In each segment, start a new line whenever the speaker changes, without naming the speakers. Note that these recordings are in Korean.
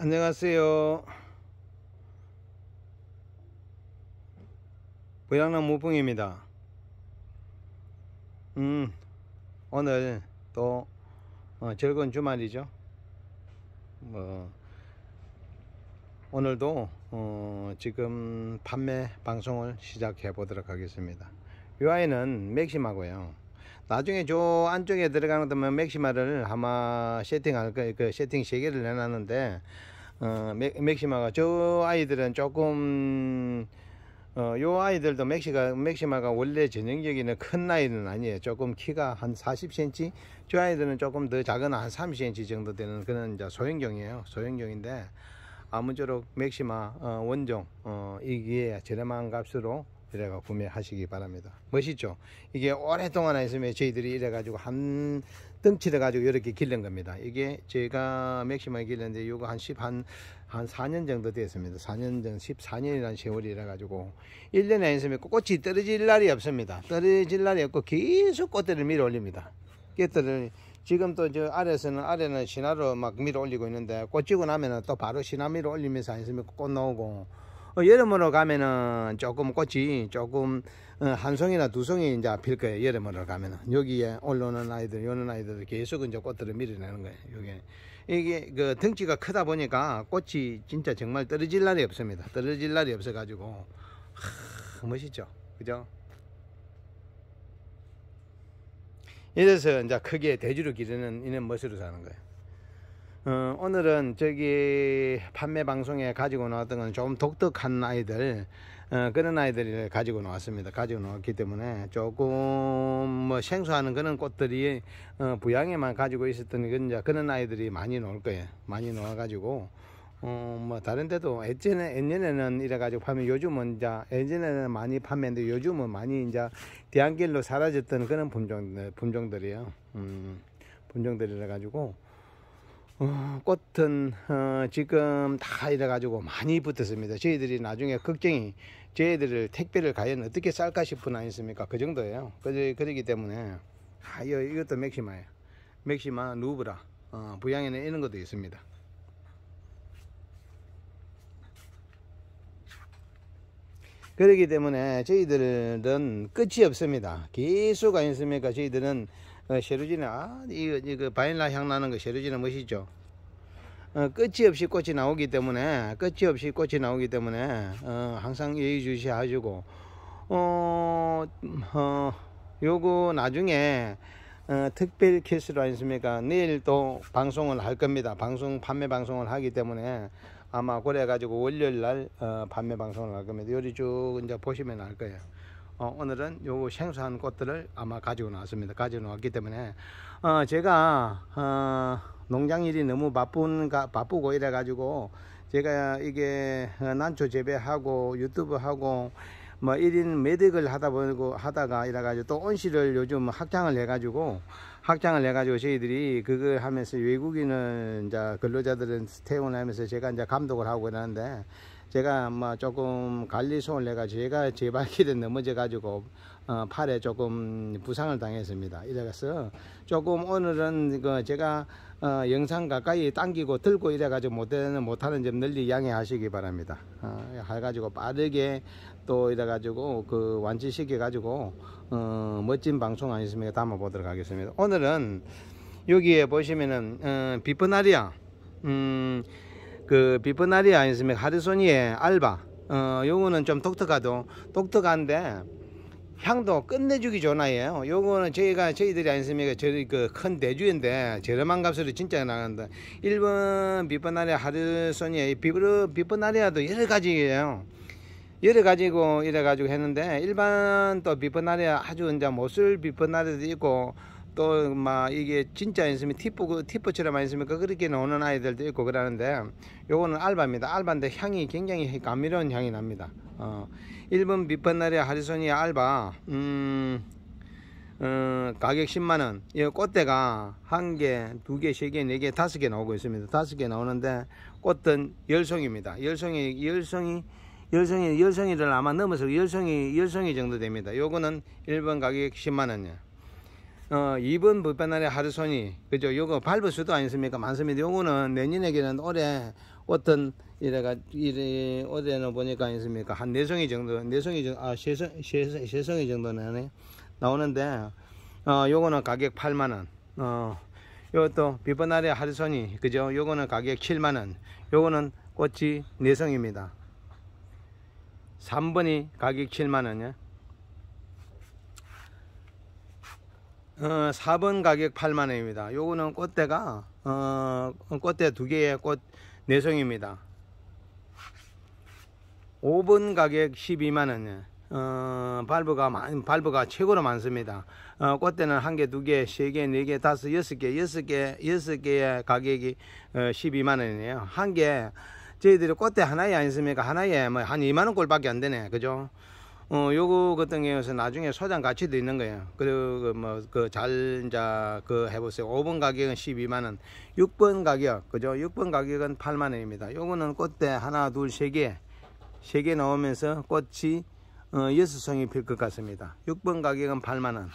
안녕하세요 보양남 무풍입니다 음 오늘 또 어, 즐거운 주말이죠 뭐 오늘도 어, 지금 판매 방송을 시작해 보도록 하겠습니다 이 아이는 맥심하고요 나중에 저 안쪽에 들어가는 데면 뭐 맥시마를 아마 세팅할 거예요. 그 세팅 세 개를 내놨는데 어, 맥, 시마가저 아이들은 조금 어, 요 아이들도 맥시가, 맥시마가 원래 전형적인 큰 아이는 아니에요. 조금 키가 한 40cm, 저 아이들은 조금 더 작은 한 30cm 정도 되는 그런 이제 소형종이에요. 소형종인데, 아무쪼록 맥시마, 어, 원종, 어, 이게 저렴한 값으로, 이래가 구매하시기 바랍니다 멋있죠 이게 오랫동안 있으면 저희들이 이래 가지고 한 덩치를 가지고 이렇게 길른 겁니다 이게 제가 맥시멈 길렀는데 이거 한10한한 4년 정도 됐습니다 4년 전 14년이라는 세월이 이래 가지고 1년에 있으면 꽃이 떨어질 날이 없습니다 떨어질 날이 없고 계속 꽃들을 밀어 올립니다 꽃들을 지금 도저 아래에서는 아래는 신화로 막 밀어 올리고 있는데 꽃 지고 나면은 또 바로 신화 밀어 올리면서 안 있으면 꽃 나오고 어, 여름으로 가면은 조금 꽃이 조금 어, 한 송이나 두 송이 이제 필 거예요. 여름으로 가면은 여기에 올라오는 아이들, 요는 아이들 계속 이제 꽃들을 밀어내는 거예요. 여기 이게 그등치가 크다 보니까 꽃이 진짜 정말 떨어질 날이 없습니다. 떨어질 날이 없어가지고 멋있죠, 그죠? 이래서 이제 크게 대주로 기르는 이런 멋으로 사는 거예요. 어, 오늘은 저기 판매 방송에 가지고 나왔던 건 조금 독특한 아이들 어, 그런 아이들을 가지고 나왔습니다 가지고 나왔기 때문에 조금 뭐 생소하는 그런 꽃들이 어, 부양에만 가지고 있었던 그런, 그런 아이들이 많이 나올 거예요 많이 나와 가지고 어, 뭐, 다른 데도, 예전에, 옛날에는 이래가지고 파면 요즘은 이제, 예전에는 많이 파면데 요즘은 많이 이제, 대안길로 사라졌던 그런 품종, 네, 품종들이에요. 음, 품종들이라가지고, 어, 꽃은 어, 지금 다 이래가지고 많이 붙었습니다. 저희들이 나중에 걱정이 저희들을 택배를 과연 어떻게 쌀까 싶은 아니습니까? 그 정도예요. 그러, 그러기 때문에 아, 이거, 이것도 맥시마예요. 맥시마 누브라 어, 부양에는 이런 것도 있습니다. 그러기 때문에 저희들은 끝이 없습니다. 개수가 있습니까? 저희들은 어, 쉐루지는 아, 이거, 이거 그 바닐라 향 나는 거 쉐루지는 멋있죠 어, 끝이 없이 꽃이 나오기 때문에 끝이 없이 꽃이 나오기 때문에 어, 항상 예의주시하시고 어, 어 요거 나중에 어, 특별 키스로 않습니까? 내일 또 방송을 할 겁니다. 방송 판매 방송을 하기 때문에 아마 그래 가지고 월요일 날 어, 판매 방송을 할 겁니다. 요리 쭉 이제 보시면 알 거예요. 어, 오늘은 요 생소한 꽃들을 아마 가지고 나왔습니다. 가지고 나왔기 때문에 어, 제가 어, 농장 일이 너무 바쁜가 바쁘고 이래 가지고 제가 이게 어, 난초 재배하고 유튜브 하고 뭐 1인 매딕을 하다 보고 하다가 이래 가지고 또 온실을 요즘 확장을 해 가지고 확장을 해 가지고 저희들이 그걸 하면서 외국인은 이제 근로자들은 스원하면서 제가 이제 감독을 하고 그러는데 제가 뭐 조금 관리손을 내가 제가 제 발길에 넘어져 가지고 어, 팔에 조금 부상을 당했습니다. 이래서 조금 오늘은 그 제가 어, 영상 가까이 당기고 들고 이래가지고 못하는 못하는 점 널리 양해하시기 바랍니다. 어, 해가지고 빠르게 또 이래가지고 그 완치시켜 가지고 어, 멋진 방송 아니습니까 담아보도록 하겠습니다. 오늘은 여기에 보시면은 어, 비프나리아 음, 그 비프나리 아인스맥 하드소니의 알바 어 요거는 좀 독특하도 독특한데 향도 끝내주기 좋나예요 요거는 저희가 저희들이 아인스맥의 저희 그 큰 대주인데 저렴한 값으로 진짜 나간다 일본 비프나리 하드소니의 비브르 비프나리아도 여러 가지예요 여러 가지고 이래 가지고 했는데 일반 또 비프나리아 아주 이제 못쓸 비프나리도 아 있고 또막 이게 진짜 있으면 티프 그 티프처럼 아니습니 그렇게 나오는 아이들도 있고 그러는데 요거는 알바입니다 알바인데 향이 굉장히 감미로운 향이 납니다 어 1번 비판나리아 하리소니아 알바 음 어, 가격 10만원 이 꽃대가 한개 두개 세개 네개 다섯 개 나오고 있습니다 다섯 개 나오는데 꽃은 열송입니다 열송이 열송이 열송이 열송이를 아마 넘어서 열송이 열송이 정도 됩니다 요거는 1번 가격 10만원이요 어, 2번 불편한의 하루손이 그죠 요거 밟을 수도 아니습니까 많습니다 요거는 내년에게는 올해 어떤 이래가 이래 올해는 보니까 아니습니까 한 네송이 정도 네송이 정도 아 세송 세송 세송이 정도는 나오는데 어 요거는 가격 8만원 어 요것도 비번아래 하루손이 그죠 요거는 가격 7만원 요거는 꽃이 네송입니다 3번이 가격 7만원 예. 어, 4번 가격 8만원입니다. 요거는 꽃대가 어, 꽃대 두 개의 꽃 내성입니다. 5번 가격 12만원 어, 발브가 발브가 최고로 많습니다. 어, 꽃대는 한 개, 두 개, 세 개, 네 개, 다섯, 여섯 개, 여섯 개, 여섯 개의 가격이 어, 12만 원이에요. 한 개, 저희들이 꽃대 하나에 아니습니까? 하나에 뭐한 2만 원꼴밖에 안 되네, 그죠? 어, 요거 같은 경우에서 나중에 소장 가치도 있는 거예요. 그리고 그 뭐, 그 잘, 이그 해보세요. 5번 가격은 12만원. 6번 가격, 그죠? 6번 가격은 8만원입니다. 요거는 꽃대 하나, 둘, 세 개, 세개넣으면서 꽃이, 어, 여섯 송이 필 것 같습니다. 6번 가격은 8만원.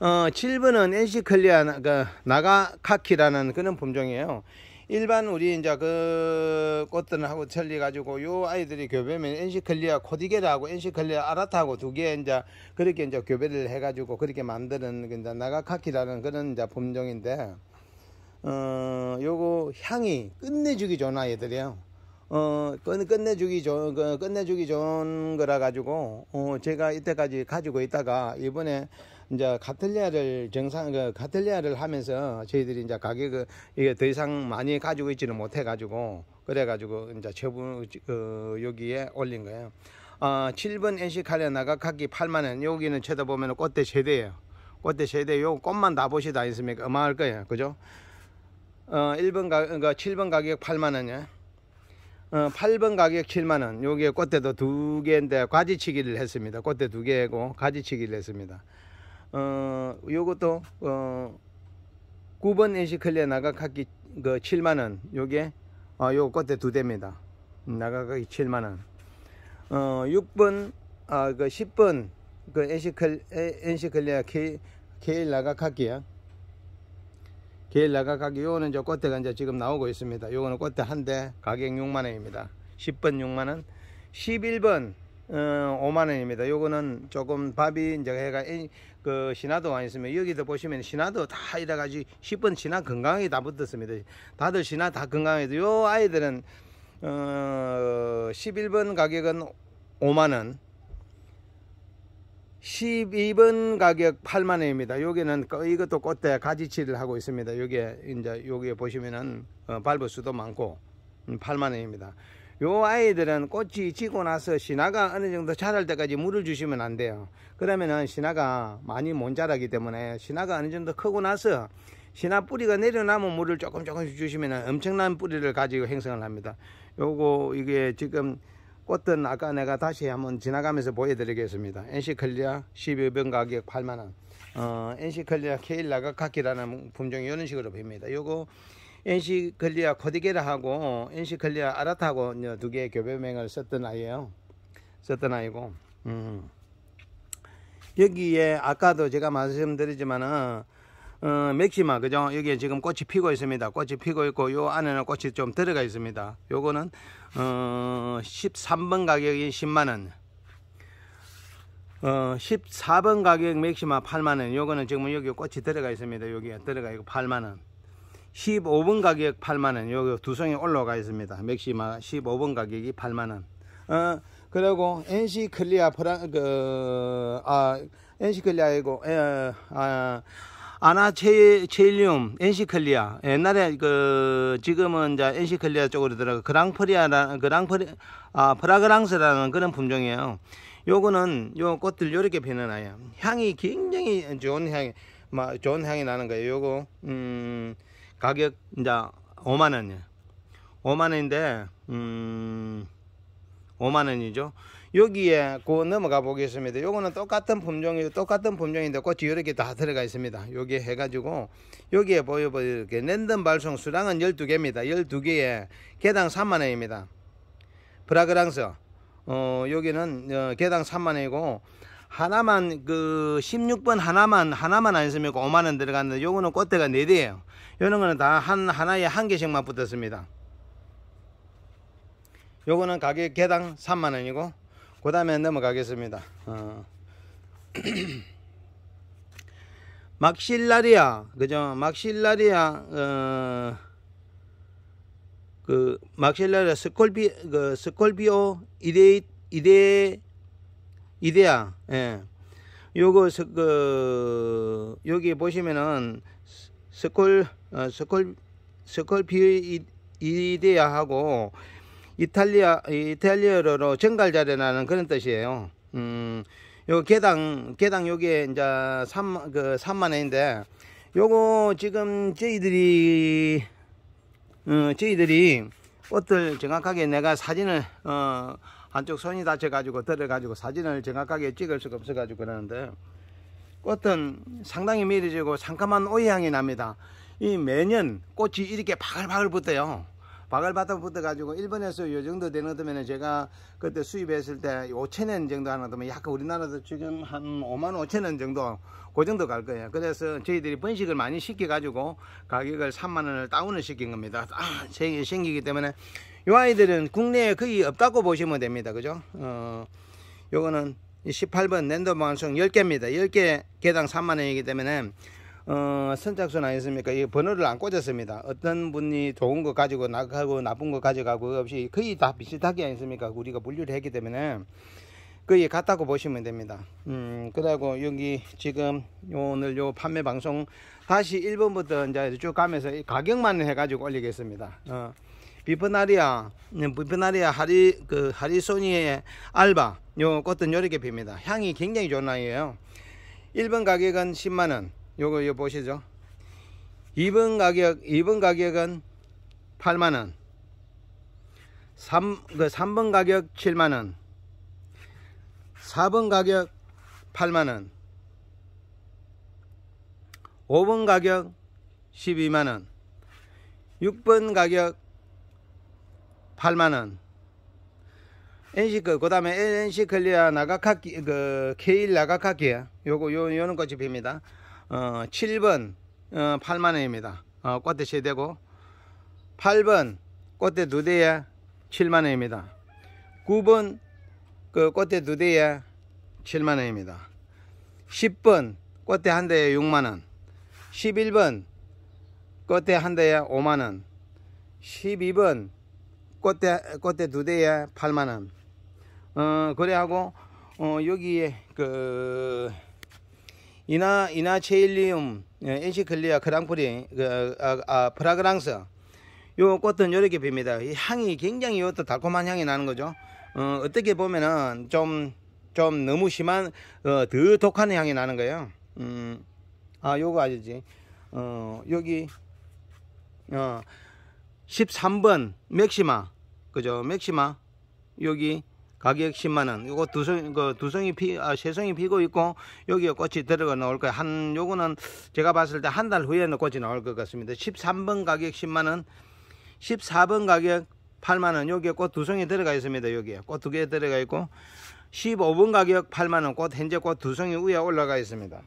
어, 7번은 NC 클리아, 그, 나가카키라는 그런 품종이에요. 일반 우리 이제 그 꽃들하고 천리 가지고 요 아이들이 교배면 엔시클리아 코디게라고 엔시클리아 아라타하고 두 개 이제 그렇게 이제 교배를 해가지고 그렇게 만드는 그 이제 나가카키라는 그런 이제 품종인데 어 요거 향이 끝내주기 좋은 아이들이에요. 어, 끝, 끝내주기 좋은, 그, 끝내주기 좋은 거라 가지고, 어, 제가 이때까지 가지고 있다가, 이번에, 이제 카틀리아를 정상 그 카틀리아를 하면서 저희들이 이제 가격을 그 이게 더 이상 많이 가지고 있지는 못해 가지고 그래 가지고 이제 처분 그 여기에 올린 거예요. 아, 7번 NC 칼레 나가카기 8만원 여기는 쳐다보면 꽃대 세대예요. 꽃대 세대 요 꽃만 다 보시다 있습니까? 어마할 거예요. 그죠? 어, 1번 가 그러니까 7번 가격 8만원이에요. 어, 8번 가격 7만원. 여기에 꽃대도 두 개인데, 가지치기를 했습니다. 꽃대 두 개고, 가지치기를 했습니다. 어, 요것도 어, 9번 엔시클레에 나가카기 그 7만원 요게 어, 요 꽃대 두 대입니다 나가가기 7만원 어, 6번 아, 그 10번 그 엔시클, 엔시클리아 케일 나가카기야 케일 나가카기 요거는 저 꽃대가 이제 지금 나오고 있습니다 요거는 꽃대 한대 가격 6만원입니다 10번 6만원 11번 음, 어, 5만원입니다. 요거는 조금 밥이 이제 해가 그 신화도 안 있으면 여기도 보시면 신화도 다 이래가지고 10번 신화 건강하게 다 붙었습니다. 다들 신화 다 건강해도 요 아이들은 어, 11번 가격은 5만원 12번 가격 8만원입니다. 여기는 그 이것도 꽃대 가지치를 하고 있습니다. 여기에 이제 여기에 보시면은 어, 발부 수도 많고 8만원입니다. 음, 요 아이들은 꽃이 지고 나서 신화가 어느 정도 자랄 때까지 물을 주시면 안 돼요 그러면은 신화가 많이 못 자라기 때문에 신화가 어느 정도 크고 나서 신화 뿌리가 내려나면 물을 조금 조금씩 주시면 엄청난 뿌리를 가지고 행성을 합니다 요거 이게 지금 꽃은 아까 내가 다시 한번 지나가면서 보여드리겠습니다 NC클리아 12병 가격 8만원 어, NC클리아 케일라가 카키라는 품종이 이런 식으로 봅니다 요거 NC 클리아 코디게라 하고 NC 클리아 아라타고 두 개의 교배명을 썼던 아이예요. 썼던 아이고. 음. 여기에 아까도 제가 말씀드리지만은 어, 맥시마 그죠? 여기에 지금 꽃이 피고 있습니다. 꽃이 피고 있고 요 안에는 꽃이 좀 들어가 있습니다. 요거는 어, 13번 가격이 10만 원. 어, 14번 가격 맥시마 8만 원. 요거는 지금 여기 꽃이 들어가 있습니다. 여기에 들어가 있고 8만 원. 15번 가격 8만원 여기 두성이 올라가 있습니다 맥시마 15번 가격이 8만원 어, 그리고 NC 클리아 프랑 그아 NC 클리아이고 에, 아, 아나 체, 체일륨 NC 클리아 옛날에 그 지금은 이제 NC 클리아 쪽으로 들어가 그랑프리아라는 그랑프리 아 프라그랑스라는 그런 품종이에요 요거는 요 꽃들 요렇게 피는 아이 향이 굉장히 좋은 향이 막 좋은 향이 나는 거예요 요거 음 가격 이제 5만 원이에요. 5만 원인데 음 5만 원이죠. 여기에 그 넘어가 보겠습니다. 요거는 똑같은 품종이 똑같은 품종인데 꽃이 그 이렇게 다 들어가 있습니다. 여기에 해가지고 여기에 보여보 이게 랜덤 발송 수량은 12개입니다. 12개에 개당 3만 원입니다. 브라그랑스 어 여기는 어, 개당 3만 원이고 하나만 그 16번 하나만 하나만 안 쓰면 5만원 들어갔는데 요거는 꽃대가 4대예요 요런 거는 다 한 하나에 한 개씩만 붙었습니다 요거는 가격 개당 3만원이고 그 다음에 넘어가겠습니다 어. 막실라리아 그죠 막실라리아 어, 그 막실라리아 스콜비 그 스콜비오 이데 이데 이데아 예. 요거 그 여기 보시면은 스콜 어, 스콜 스콜비 이데아 하고 이탈리아 이탈리아어로 정갈자리라는 그런 뜻이에요. 음, 요 개당 개당 요게 이제 3만 그 3만 원인데 요거 지금 저희들이 어, 저희들이 옷들 정확하게 내가 사진을 어 한쪽 손이 다쳐가지고 들어가지고 사진을 정확하게 찍을 수가 없어가지고 그러는데 꽃은 상당히 미려지고 상큼한 오이향이 납니다. 이 매년 꽃이 이렇게 바글바글 붙어요. 바글바글 붙어가지고 일본에서 요 정도 되는 거면 제가 그때 수입했을 때 5천엔 정도 하나 되면 약간 우리나라도 지금 한 5만 5천엔 정도 그 정도 갈 거예요. 그래서 저희들이 번식을 많이 시켜가지고 가격을 3만원을 다운을 시킨 겁니다. 아, 생기기 때문에 이 아이들은 국내에 거의 없다고 보시면 됩니다. 그죠? 어, 요거는 18번 랜덤 방송 10개입니다. 10개 개당 3만원이기 때문에 어, 선착순 아니겠습니까이 번호를 안 꽂았습니다. 어떤 분이 좋은 거 가지고 나가고 나쁜 거 가져가고 없이 거의 다 비슷하게 아니었습니까? 우리가 분류를 했기 때문에 거의 같다고 보시면 됩니다. 음, 그리고 여기 지금 오늘 요 판매 방송 다시 1번부터 이제 쭉 가면서 가격만 해가지고 올리겠습니다. 어. 비프나리아, 네, 비프나리아 하리 그 하리소니의 알바 요 꽃은 요렇게 핍니다. 향이 굉장히 좋은 나이에요. 1번 가격은 10만 원. 요거 요 보시죠. 2번 가격 2번 가격은 8만 원. 3, 그 3번 가격 7만원 4번 가격 8만원 5번 가격 12만원 6번 가격 8만원 n c 그 다음에 NC클리아 나가카키 그케 나가카키 요거 요, 요는 꽃이 핍니다 어 7번 어, 8만원입니다 어, 꽃대 세대고 8번 꽃대 두대에 7만원입니다 9번 그 꽃대 두대에 7만원입니다 10번 꽃대 한 대에 6만원 11번 꽃대 한 대에 5만원 12번 꽃대 꽃대 두 대에 8만 원. 어 그래하고 어 여기에 그 이나 이나 체일리움 예, 엔시클리아 크랑프리 그, 아, 아, 프라그랑스 요 꽃은 요렇게 핍니다. 이 향이 굉장히 이것 달콤한 향이 나는 거죠. 어, 어떻게 보면은 좀, 좀 너무 심한, 어, 더 독한 향이 나는 거예요. 음, 아, 요거 아시지? 어, 여기, 어, 13번 맥시마 그죠 맥시마 여기 가격 10만원 이거 두성 그 두성이 피 아, 세성이 피고 있고 여기에 꽃이 들어가 나올 거예요 한 요거는 제가 봤을 때 한 달 후에는 꽃이 나올 것 같습니다 13번 가격 10만원 14번 가격 8만원 여기에 꽃 두성이 들어가 있습니다 여기에 꽃 두 개 들어가 있고 15번 가격 8만원 꽃 현재 꽃 두성이 위에 올라가 있습니다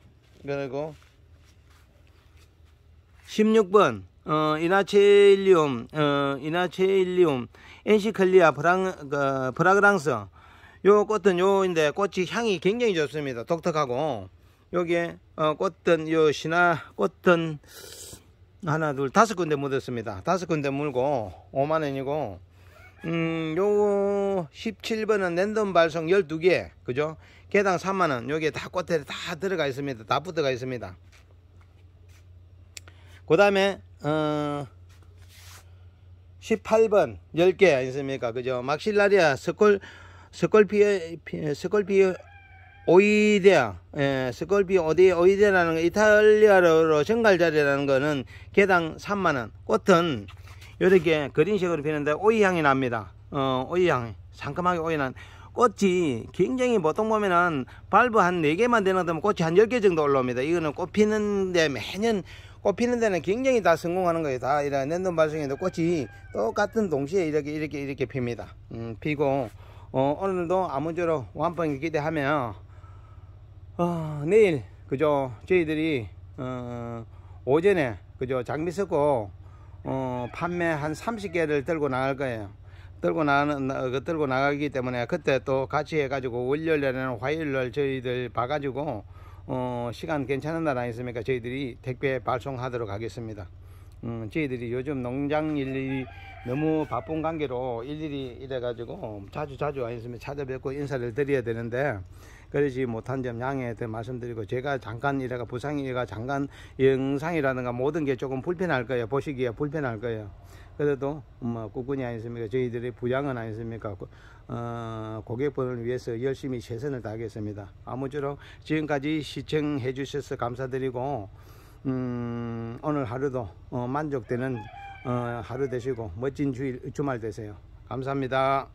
그리고 16번 어, 이나체일리움, 어, 이나체일리움, 엔시클리아 브랑, 그, 브라그랑스. 요 꽃은 요인데 꽃이 향이 굉장히 좋습니다. 독특하고. 여기에 어, 꽃든 요 신화 꽃든 하나 둘 다섯 군데 묻었습니다. 다섯 군데 물고 5만 원이고 음요 17번은 랜덤 발송 12개 그죠? 개당 3만 원. 여기에 다 꽃에 다 들어가 있습니다. 다 붙어가 있습니다. 그 다음에 어 18번 10개 있습니까 그죠 막실라리아 스콜 스콜피에 스콜피 오이데아 예, 스콜피 오디 오이데라는 이탈리아로 정갈자리라는 거는 개당 3만원 꽃은 이렇게 그린색으로 피는데 오이향이 납니다 어 오이향이 상큼하게 오이는 꽃이 굉장히 보통 보면은 발부 한 4개만 되는 데면 꽃이 한 10개 정도 올라옵니다 이거는 꽃 피는데 매년 꽃 피는 데는 굉장히 다 성공하는 거예요. 다 이런 랜덤 발생에도 꽃이 똑같은 동시에 이렇게 이렇게 이렇게 핍니다. 음, 피고 어, 오늘도 아무쪼록 완판을 기대하며 어, 내일 그죠 저희들이 어, 오전에 그죠 장미 섞고 어, 판매 한 30개를 들고 나갈 거예요. 들고 나가는 그 들고 나가기 때문에 그때 또 같이 해가지고 월요일에는 화요일날 저희들 봐가지고 어, 시간 괜찮은 날 아니겠습니까? 저희들이 택배 발송하도록 하겠습니다. 음, 저희들이 요즘 농장 일일이 너무 바쁜 관계로 일일이 이래가지고 자주 자주 아니으면 찾아뵙고 인사를 드려야 되는데 그러지 못한 점 양해에 말씀드리고 제가 잠깐 이래가 부상이가 잠깐 영상이라든가 모든 게 조금 불편할 거예요 보시기에 불편할 거예요 그래도 뭐 음, 꾸준히 아니습니까 저희들이 부양은 아니습니까 어, 고객분을 위해서 열심히 최선을 다하겠습니다. 아무쪼록 지금까지 시청해 주셔서 감사드리고 음, 오늘 하루도 어, 만족되는 어, 하루 되시고 멋진 주일, 주말 되세요. 감사합니다.